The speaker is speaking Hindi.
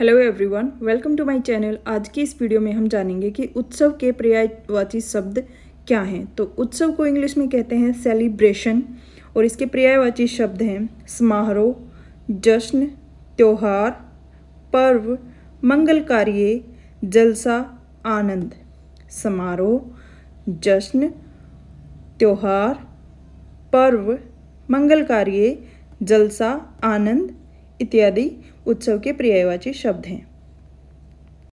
hello everyone welcome to my channel आज की इस वीडियो में हम जानेंगे कि उत्सव के पर्यायवाची शब्द क्या हैं तो उत्सव को इंग्लिश में कहते हैं सेलिब्रेशन और इसके पर्यायवाची शब्द हैं समारोह जश्न त्यौहार पर्व मंगल कार्य जलसा आनंद समारोह जश्न त्यौहार पर्व मंगल कार्य जलसा आनंद इत्यादि उत्सव के पर्यायवाची शब्द हैं